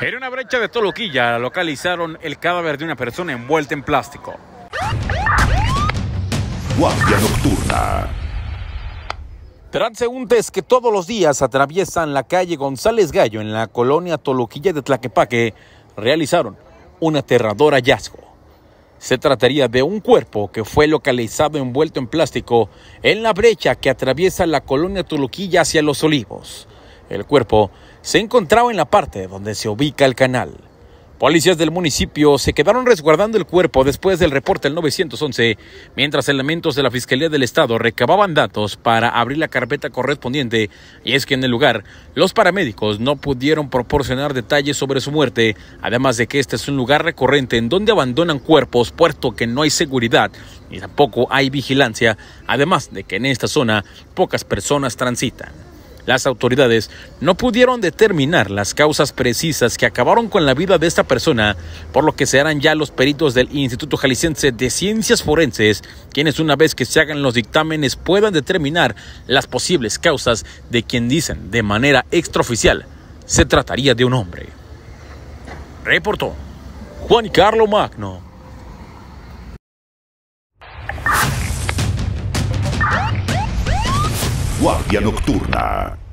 En una brecha de Toluquilla localizaron el cadáver de una persona envuelta en plástico. Guardia Nocturna. Transeúntes que todos los días atraviesan la calle González Gallo en la colonia Toluquilla de Tlaquepaque realizaron un aterrador hallazgo. Se trataría de un cuerpo que fue localizado envuelto en plástico en la brecha que atraviesa la colonia Toluquilla hacia Los Olivos. El cuerpo se encontraba en la parte donde se ubica el canal. Policías del municipio se quedaron resguardando el cuerpo después del reporte del 911, mientras elementos de la Fiscalía del Estado recababan datos para abrir la carpeta correspondiente, y es que en el lugar los paramédicos no pudieron proporcionar detalles sobre su muerte, además de que este es un lugar recurrente en donde abandonan cuerpos puesto que no hay seguridad ni tampoco hay vigilancia, además de que en esta zona pocas personas transitan. Las autoridades no pudieron determinar las causas precisas que acabaron con la vida de esta persona, por lo que se harán ya los peritos del Instituto Jalisciense de Ciencias Forenses quienes una vez que se hagan los dictámenes puedan determinar las posibles causas de quien dicen de manera extraoficial se trataría de un hombre. Reportó Juan Carlos Magno. Guardia Nocturna.